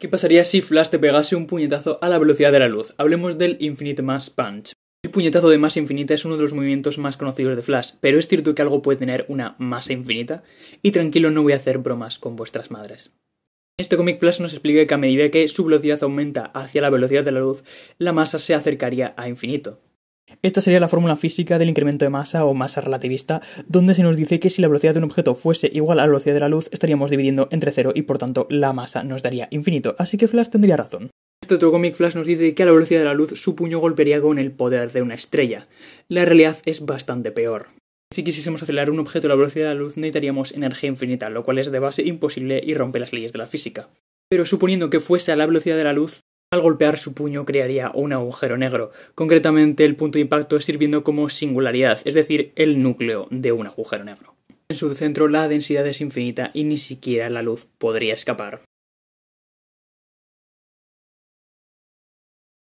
¿Qué pasaría si Flash te pegase un puñetazo a la velocidad de la luz? Hablemos del Infinite Mass Punch. El puñetazo de masa infinita es uno de los movimientos más conocidos de Flash, pero es cierto que algo puede tener una masa infinita, y tranquilo no voy a hacer bromas con vuestras madres. En este cómic Flash nos explica que a medida que su velocidad aumenta hacia la velocidad de la luz, la masa se acercaría a infinito. Esta sería la fórmula física del incremento de masa o masa relativista, donde se nos dice que si la velocidad de un objeto fuese igual a la velocidad de la luz, estaríamos dividiendo entre cero y por tanto la masa nos daría infinito, así que Flash tendría razón. Este otro cómic Flash nos dice que a la velocidad de la luz su puño golpearía con el poder de una estrella. La realidad es bastante peor. Si quisiésemos acelerar un objeto a la velocidad de la luz necesitaríamos energía infinita, lo cual es de base imposible y rompe las leyes de la física. Pero suponiendo que fuese a la velocidad de la luz, al golpear su puño crearía un agujero negro. Concretamente, el punto de impacto sirviendo como singularidad, es decir, el núcleo de un agujero negro. En su centro la densidad es infinita y ni siquiera la luz podría escapar.